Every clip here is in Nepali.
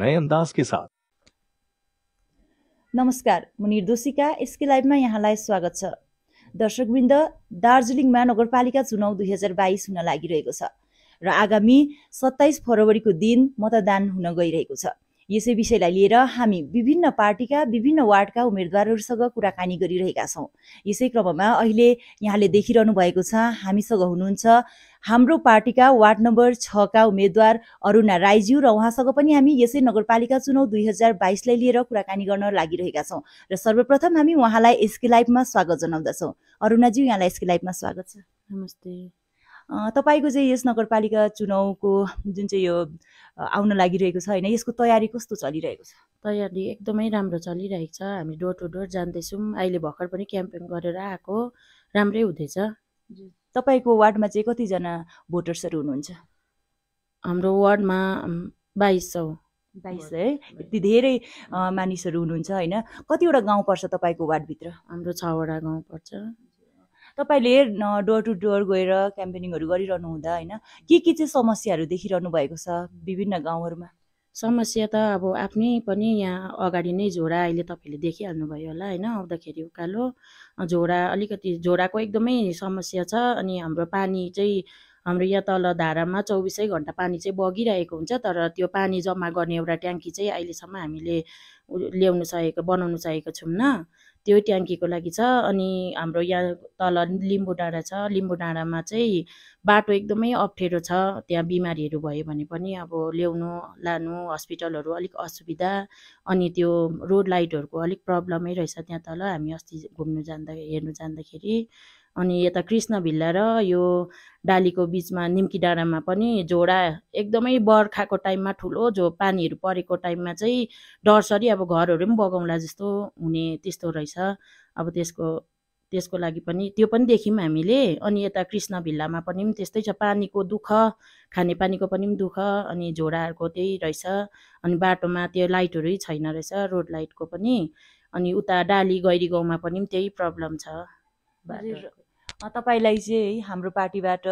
नए अंदाज के साथ नमस्कार म निर्दोषिका एसके लाइभमा यहाँलाई स्वागत छ दर्शकवृन्द दार्जिलिङ महानगरपालिका चुनाव दुई हजार बाइस हुन लागिरहेको छ र आगामी सत्ताइस फरवरीको दिन मतदान हुन गइरहेको छ यसै विषयलाई लिएर हामी विभिन्न पार्टीका विभिन्न वार्डका उम्मेद्वारहरूसँग कुराकानी गरिरहेका छौँ यसै क्रममा अहिले यहाँले देखिरहनु भएको छ हामीसँग हुनुहुन्छ हाम्रो पार्टीका वार्ड नम्बर छका उम्मेद्वार अरुणा राईज्यू र उहाँसँग पनि हामी यसै नगरपालिका चुनाव दुई हजार बाइसलाई लिएर कुराकानी गर्न लागिरहेका छौँ र सर्वप्रथम हामी उहाँलाई एसके लाइफमा स्वागत जनाउँदछौँ अरुणाज्यू यहाँलाई एसके लाइफमा स्वागत छ नमस्ते तपाईँको चाहिँ यस नगरपालिका चुनाउको जुन चाहिँ यो आउन लागिरहेको छ होइन यसको तयारी कस्तो चलिरहेको छ तयारी एकदमै राम्रो चलिरहेको छ हामी डोर टु डोर जाँदैछौँ अहिले भर्खर पनि क्याम्पेन गरेर आएको राम्रै हुँदैछ तपाईँको वार्डमा चाहिँ कतिजना भोटर्सहरू हुनुहुन्छ हाम्रो वार्डमा बाइस सौ बाइस है यति धेरै मानिसहरू हुनुहुन्छ होइन कतिवटा गाउँ पर्छ तपाईँको वार्डभित्र हाम्रो छवटा गाउँ पर्छ तपाईँले डोर टु डोर गएर क्याम्पेनिङहरू गरिरहनु हुँदा होइन के के चाहिँ समस्याहरू देखिरहनु भएको छ विभिन्न गाउँहरूमा समस्या त अब आफ्नै पनि यहाँ अगाडि नै झोडा अहिले तपाईँले देखिहाल्नुभयो होला होइन आउँदाखेरि उकालो झोडा अलिकति झोडाको एकदमै समस्या छ अनि हाम्रो पानी चाहिँ हाम्रो यहाँ तल धारामा चौबिसै घन्टा पानी चाहिँ बगिरहेको हुन्छ तर त्यो पानी जम्मा गर्ने एउटा ट्याङ्की चाहिँ अहिलेसम्म हामीले ल्याउनु सकेको बनाउनु सकेको न त्यो ट्याङ्कीको लागि छ अनि हाम्रो यहाँ तल लिम्बू डाँडा छ लिम्बू डाँडामा चाहिँ बाटो एकदमै अप्ठ्यारो छ त्यहाँ बिमारीहरू भयो भने पनि अब ल्याउनु लानु हस्पिटलहरू अलिक असुविधा अनि त्यो रोड लाइटहरूको अलिक प्रब्लमै रहेछ त्यहाँ तल हामी अस्ति घुम्नु जाँदा हेर्नु जाँदाखेरि अनि यता कृष्ण भिल्ला र यो डालीको बिचमा निम्की डाँडामा पनि झोडा एकदमै बर्खाको टाइममा ठुलो जो पानीहरू परेको टाइममा चाहिँ डरसरी अब घरहरू पनि बगाउँला जस्तो हुने त्यस्तो रहेछ अब त्यसको त्यसको लागि पनि त्यो पनि देख्यौँ हामीले अनि यता कृष्ण भिल्लामा पनि त्यस्तै छ पानीको दुःख खानेपानीको पनि दुःख अनि झोडाहरूको त्यही रहेछ अनि बाटोमा त्यो लाइटहरू छैन रहेछ रोड लाइटको पनि अनि उता डाली गैरी गाउँमा पनि त्यही प्रब्लम छ तपाईँलाई चाहिँ हाम्रो पार्टीबाट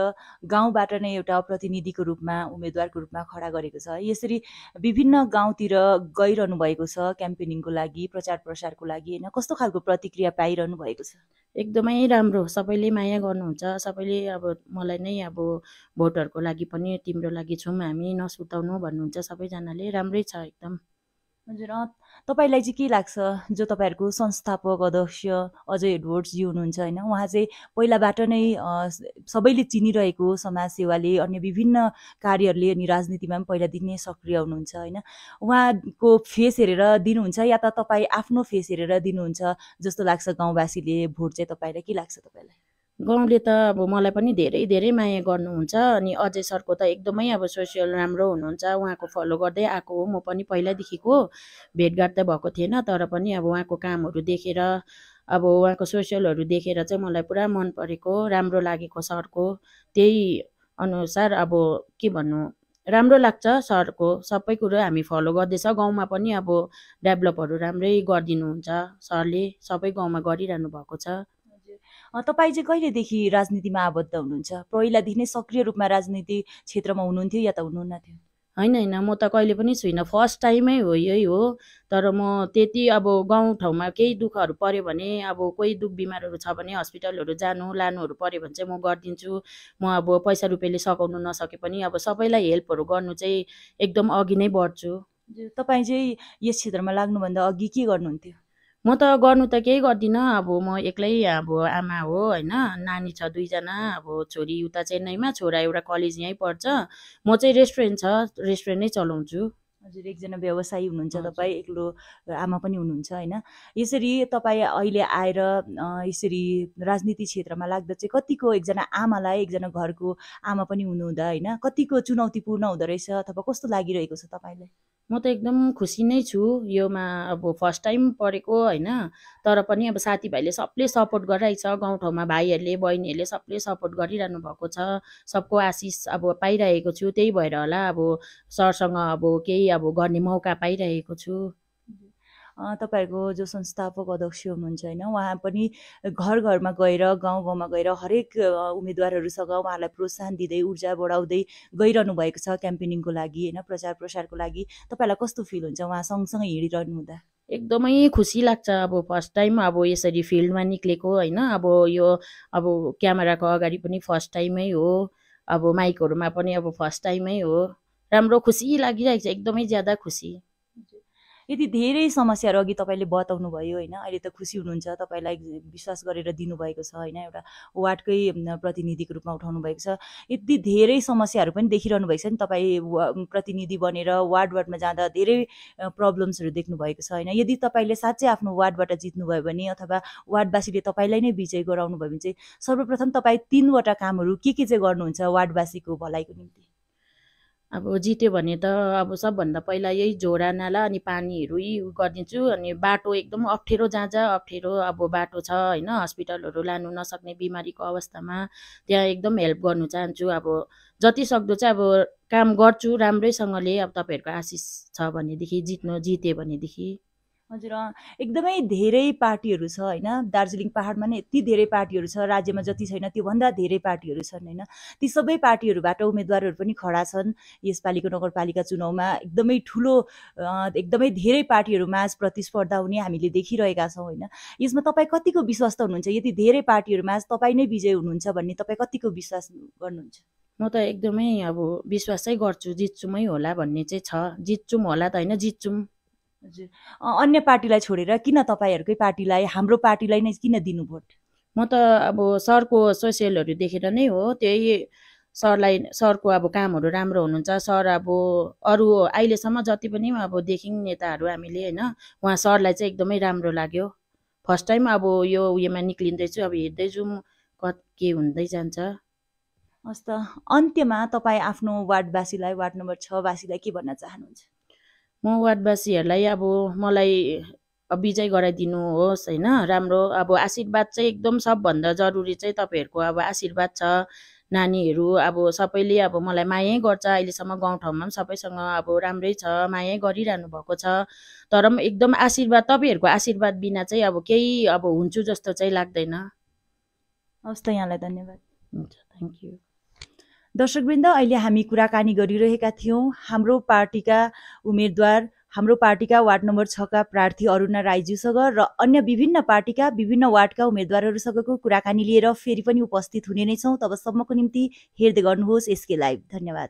गाउँबाट नै एउटा प्रतिनिधिको रूपमा उम्मेदवारको रूपमा खडा गरेको छ यसरी विभिन्न गाउँतिर गइरहनु भएको छ क्याम्पेनिङको लागि प्रचार प्रसारको लागि होइन कस्तो खालको प्रतिक्रिया पाइरहनु भएको छ एकदमै राम्रो सबैले माया गर्नुहुन्छ सबैले अब मलाई नै अब भोटहरूको लागि पनि तिम्रो लागि छौँ हामी नसुताउनु भन्नुहुन्छ सबैजनाले राम्रै छ एकदम हजुर तपाईँलाई चाहिँ के लाग्छ जो तपाईँहरूको संस्थापक अध्यक्ष अजय एडवर्ड्सजी हुनुहुन्छ होइन उहाँ चाहिँ पहिलाबाट नै सबैले चिनिरहेको समाजसेवाले अन्य विभिन्न कार्यहरूले अनि राजनीतिमा पनि पहिलादेखि नै सक्रिय हुनुहुन्छ होइन उहाँको फेस हेरेर दिनुहुन्छ या त तपाईँ आफ्नो फेस हेरेर दिनुहुन्छ जस्तो लाग्छ गाउँवासीले भोट चाहिँ तपाईँलाई के लाग्छ तपाईँलाई गाउँले त अब मलाई पनि धेरै धेरै माया गर्नुहुन्छ अनि अजय सरको त एकदमै अब सोसियल राम्रो हुनुहुन्छ उहाँको फलो गर्दै आएको हो म पनि पहिल्यैदेखिको भेटघाट त भएको थिएन तर पनि अब उहाँको कामहरू देखेर अब उहाँको सोसियलहरू देखेर चाहिँ मलाई पुरा मन परेको राम्रो लागेको सरको त्यही अनुसार अब के भन्नु राम्रो लाग्छ सरको सबै कुरो हामी फलो गर्दैछ गाउँमा पनि अब डेभलपहरू राम्रै गरिदिनुहुन्छ सरले सबै गाउँमा गरिरहनु भएको छ तपाईँ चाहिँ कहिलेदेखि राजनीतिमा आबद्ध हुनुहुन्छ पहिलादेखि नै सक्रिय रूपमा राजनीति क्षेत्रमा हुनुहुन्थ्यो या त हुनुहुन्न थियो होइन होइन म त कहिले पनि छुइनँ फर्स्ट टाइमै हो यही हो तर म त्यति अब गाउँठाउँमा केही दुःखहरू पऱ्यो भने अब कोही दुःख बिमारहरू छ भने हस्पिटलहरू जानु लानुहरू पऱ्यो भने चाहिँ म गरिदिन्छु म अब पैसा रुपियाँले सघाउनु नसके पनि अब सबैलाई हेल्पहरू गर्नु चाहिँ एकदम अघि नै बढ्छु तपाईँ चाहिँ यस क्षेत्रमा लाग्नुभन्दा अघि के गर्नुहुन्थ्यो म त गर्नु त केही गर्दिनँ अब म एक्लै अब आमा हो होइन नानी छ दुईजना अब छोरी उता चेन्नईमा छोरा एउटा कलेज यहीँ पढ्छ म चाहिँ रेस्टुरेन्ट छ रेस्टुरेन्ट नै चलाउँछु हजुर एकजना व्यवसायी हुनुहुन्छ तपाईँ एक्लो आमा पनि हुनुहुन्छ होइन यसरी तपाईँ अहिले आएर यसरी राजनीति क्षेत्रमा लाग्दा चाहिँ कतिको एकजना आमालाई एकजना घरको आमा पनि हुनुहुँदा होइन कतिको चुनौतीपूर्ण हुँदो रहेछ अथवा कस्तो लागिरहेको छ तपाईँलाई म त एकदम खुसी नै छु योमा अब फर्स्ट टाइम पढेको होइन तर पनि अब साथीभाइले सबले सपोर्ट गरिरहेको छ गाउँठाउँमा भाइहरूले बहिनीहरूले सबले सपोर्ट गरिरहनु भएको छ सबको आशिष अब पाइरहेको छु त्यही भएर होला अब सरसँग अब केही अब गर्ने मौका पाइरहेको छु तपाईँहरूको जो संस्थापक अध्यक्ष हुनुहुन्छ होइन उहाँ पनि घर घरमा गएर गाउँ गाउँमा गएर हरेक उम्मेदवारहरूसँग उहाँहरूलाई प्रोत्साहन दिँदै ऊर्जा बढाउँदै गइरहनु भएको छ क्याम्पेनिङको लागि होइन प्रचार प्रसारको लागि तपाईँहरूलाई कस्तो फिल हुन्छ उहाँ सँगसँगै हिँडिरहनु हुँदा एकदमै खुसी लाग्छ अब फर्स्ट टाइम अब यसरी फिल्डमा निक्लेको होइन अब यो अब क्यामेराको अगाडि पनि फर्स्ट टाइमै हो अब माइकहरूमा पनि अब फर्स्ट टाइमै हो राम्रो खुसी लागिरहेको छ एकदमै ज्यादा खुसी यदि धेरै समस्याहरू अघि तपाईँले बताउनु भयो होइन अहिले त खुसी हुनुहुन्छ तपाईँलाई विश्वास गरेर दिनुभएको छ होइन एउटा वार्डकै प्रतिनिधिको रूपमा उठाउनु भएको छ यति धेरै समस्याहरू पनि देखिरहनु भएको छ नि तपाईँ प्रतिनिधि बनेर वार्ड वार्डमा जाँदा धेरै प्रब्लम्सहरू भएको छ होइन यदि तपाईँले साँच्चै आफ्नो वार्डबाट जित्नुभयो भने अथवा वार्डवासीले तपाईँलाई नै विजय गराउनु भयो भने चाहिँ सर्वप्रथम तपाईँ तिनवटा कामहरू के के चाहिँ गर्नुहुन्छ वार्डवासीको भलाइको निम्ति अब जित्यो भने त अब सबभन्दा पहिला यही झोडा नाला अनि पानीहरू यी गरिदिन्छु अनि बाटो एकदम अप्ठ्यारो जहाँ जहाँ अप्ठ्यारो अब बाटो छ होइन हस्पिटलहरू लानु नसक्ने बिमारीको अवस्थामा त्यहाँ एकदम हेल्प गर्नु चाहन्छु अब जति सक्दो चाहिँ अब काम गर्छु राम्रैसँगले अब तपाईँहरूको आशिष छ भनेदेखि जित्नु जित्यो भनेदेखि हजुर एकदमै धेरै पार्टीहरू छ होइन दार्जिलिङ पाहाडमा नै यति धेरै पार्टीहरू छ राज्यमा जति छैन त्योभन्दा धेरै पार्टीहरू छन् होइन ती सबै पार्टीहरूबाट उम्मेदवारहरू पनि खडा छन् यसपालिको नगरपालिका चुनाउमा एकदमै ठुलो एकदमै धेरै पार्टीहरू माझ प्रतिस्पर्धा हुने हामीले देखिरहेका छौँ होइन यसमा तपाईँ कतिको विश्वास त हुनुहुन्छ यति धेरै पार्टीहरू माझ तपाईँ नै विजय हुनुहुन्छ भन्ने तपाईँ कतिको विश्वास गर्नुहुन्छ म त एकदमै अब विश्वासै गर्छु जित्छुमै होला भन्ने चाहिँ छ जित्छौँ होला त होइन जित्छौँ अन्य पार्टीलाई छोडेर किन तपाईँहरूकै पार्टीलाई हाम्रो पार्टीलाई नै किन दिनु भोट म त अब सरको सोसियलहरू देखेर नै हो त्यही सरलाई सरको अब कामहरू राम्रो हुनुहुन्छ सर अब अरू अहिलेसम्म जति पनि अब देख्यौँ नेताहरू हामीले होइन उहाँ सरलाई चाहिँ एकदमै राम्रो लाग्यो फर्स्ट टाइम अब यो उयोमा निक्लिँदैछु अब हेर्दै जाउँ कत के हुँदै जान्छ हस् त अन्त्यमा तपाईँ आफ्नो वार्डवासीलाई वार्ड नम्बर छवासीलाई के भन्न चाहनुहुन्छ म वार्डवासीहरूलाई अब मलाई विजय गराइदिनुहोस् होइन राम्रो अब आशीर्वाद चाहिँ एकदम सबभन्दा जरुरी चाहिँ तपाईँहरूको अब आशीर्वाद छ नानीहरू अब सबैले अब मलाई मायै गर्छ अहिलेसम्म गाउँठाउँमा पनि सबैसँग अब राम्रै छ मायै गरिरहनु भएको छ तर पनि एकदम आशीर्वाद तपाईँहरूको आशीर्वाद बिना चाहिँ अब केही अब हुन्छु जस्तो चाहिँ लाग्दैन हस् त यहाँलाई धन्यवाद हुन्छ थ्याङ्क यू दर्शकवृन्द अहिले हामी कुराकानी गरिरहेका थियौँ हाम्रो पार्टीका उम्मेद्वार हाम्रो पार्टीका वार्ड नम्बर छका प्रार्थी अरुणा राईज्यूसँग र अन्य विभिन्न पार्टीका विभिन्न वार्डका उम्मेद्वारहरूसँगको कुराकानी लिएर फेरि पनि उपस्थित हुने नै छौँ तबसम्मको निम्ति हेर्दै गर्नुहोस् एसके लाइभ धन्यवाद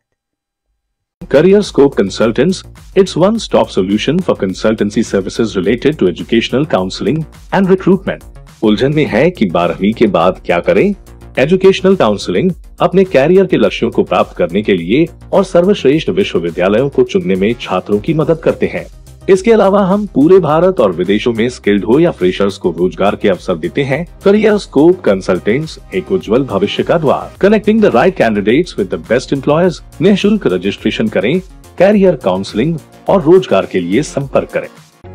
Career Scope Consultants, it's one stop solution for consultancy services related to educational counseling and recruitment. उलझन में है कि बारहवीं के बाद क्या करें एजुकेशनल काउंसिलिंग अपने कैरियर के लक्ष्यों को प्राप्त करने के लिए और सर्वश्रेष्ठ विश्वविद्यालयों को चुनने में छात्रों की मदद करते हैं इसके अलावा हम पूरे भारत और विदेशों में स्किल्ड हो या फ्रेशर्स को रोजगार के अवसर देते हैं करियर स्कोप कंसल्टेंट्स एक उज्जवल भविष्य का द्वार connecting the right candidates with the best employers निःशुल्क रजिस्ट्रेशन करें कैरियर काउंसलिंग और रोजगार के लिए संपर्क करें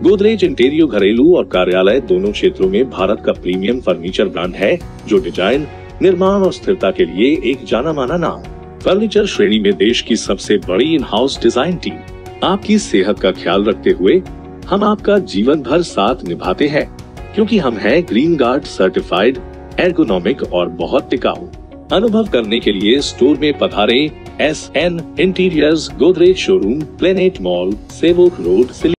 गोदरेज इंटेरियो घरेलू और कार्यालय दोनों क्षेत्रों में भारत का प्रीमियम फर्नीचर ब्रांड है जो डिजाइन निर्माण और स्थिरता के लिए एक जाना माना नाम फर्नीचर श्रेणी में देश की सबसे बड़ी इन हाउस डिजाइन टीम आपकी सेहत का ख्याल रखते हुए हम आपका जीवन भर साथ निभाते हैं क्योंकि हम हैं ग्रीन गार्ड सर्टिफाइड एर्गोनॉमिक और बहुत टिकाऊ अनुभव करने के लिए स्टोर में पधारे S N interiors Godrej showroom planet mall Sevoke road